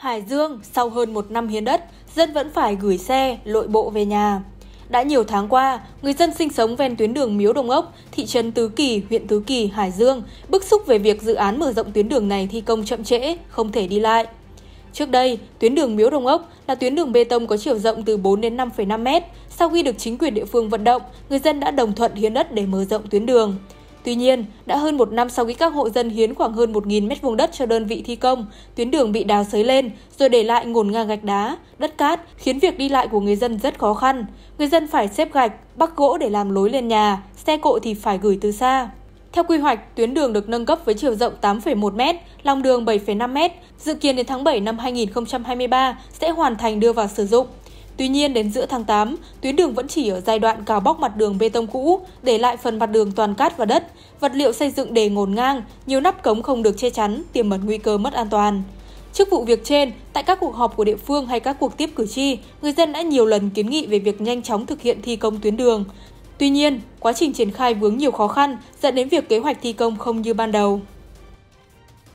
Hải Dương, sau hơn một năm hiến đất, dân vẫn phải gửi xe, lội bộ về nhà. Đã nhiều tháng qua, người dân sinh sống ven tuyến đường Miếu Đông Ốc, thị trấn Tứ Kỳ, huyện Tứ Kỳ, Hải Dương bức xúc về việc dự án mở rộng tuyến đường này thi công chậm trễ, không thể đi lại. Trước đây, tuyến đường Miếu Đông Ốc là tuyến đường bê tông có chiều rộng từ 4 đến 5,5 mét. Sau khi được chính quyền địa phương vận động, người dân đã đồng thuận hiến đất để mở rộng tuyến đường. Tuy nhiên, đã hơn một năm sau khi các hộ dân hiến khoảng hơn 1.000 m2 đất cho đơn vị thi công, tuyến đường bị đào sới lên rồi để lại ngổn ngang gạch đá, đất cát, khiến việc đi lại của người dân rất khó khăn. Người dân phải xếp gạch, bắc gỗ để làm lối lên nhà, xe cộ thì phải gửi từ xa. Theo quy hoạch, tuyến đường được nâng cấp với chiều rộng 8,1 m, lòng đường 7,5 m, dự kiến đến tháng 7 năm 2023 sẽ hoàn thành đưa vào sử dụng. Tuy nhiên, đến giữa tháng 8, tuyến đường vẫn chỉ ở giai đoạn cào bóc mặt đường bê tông cũ, để lại phần mặt đường toàn cát và đất, vật liệu xây dựng để ngổn ngang, nhiều nắp cống không được che chắn, tiềm mẩn nguy cơ mất an toàn. Trước vụ việc trên, tại các cuộc họp của địa phương hay các cuộc tiếp cử tri, người dân đã nhiều lần kiến nghị về việc nhanh chóng thực hiện thi công tuyến đường. Tuy nhiên, quá trình triển khai vướng nhiều khó khăn dẫn đến việc kế hoạch thi công không như ban đầu.